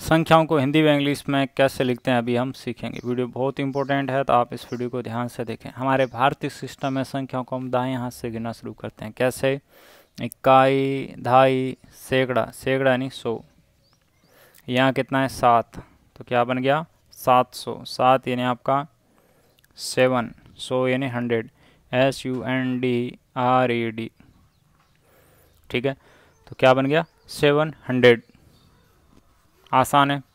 संख्याओं को हिंदी व इंग्लिश में कैसे लिखते हैं अभी हम सीखेंगे वीडियो बहुत इंपॉर्टेंट है तो आप इस वीडियो को ध्यान से देखें हमारे भारतीय सिस्टम में संख्याओं को हम दाएं हाथ से गिनना शुरू करते हैं कैसे इक्काई ढाई सैकड़ा सैकड़ा यानी सौ यहाँ कितना है सात तो क्या बन गया सात सौ सात यानी आपका सेवन सौ यानी hundred S U N D R E D ठीक है तो क्या बन गया सेवन हंड्रेड आसान है